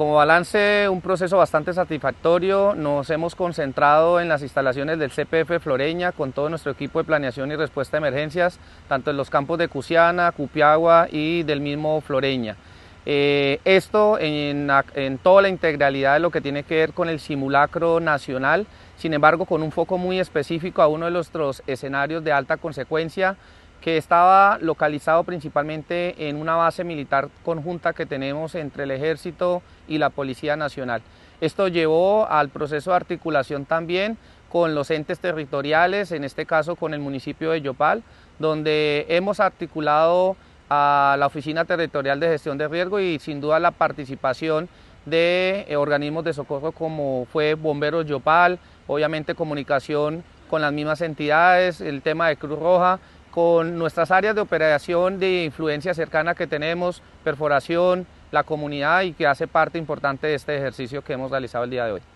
Como balance, un proceso bastante satisfactorio. Nos hemos concentrado en las instalaciones del CPF Floreña con todo nuestro equipo de planeación y respuesta a emergencias, tanto en los campos de Cusiana, Cupiagua y del mismo Floreña. Eh, esto en toda la integralidad de lo que tiene que ver con el simulacro nacional, sin embargo con un foco muy específico a uno de nuestros escenarios de alta consecuencia, que estaba localizado principalmente en una base militar conjunta que tenemos entre el Ejército y la Policía Nacional. Esto llevó al proceso de articulación también con los entes territoriales, en este caso con el municipio de Yopal, donde hemos articulado a la Oficina Territorial de Gestión de Riesgo y sin duda la participación de eh, organismos de socorro como fue Bomberos Yopal, obviamente comunicación con las mismas entidades, el tema de Cruz Roja con nuestras áreas de operación de influencia cercana que tenemos, perforación, la comunidad y que hace parte importante de este ejercicio que hemos realizado el día de hoy.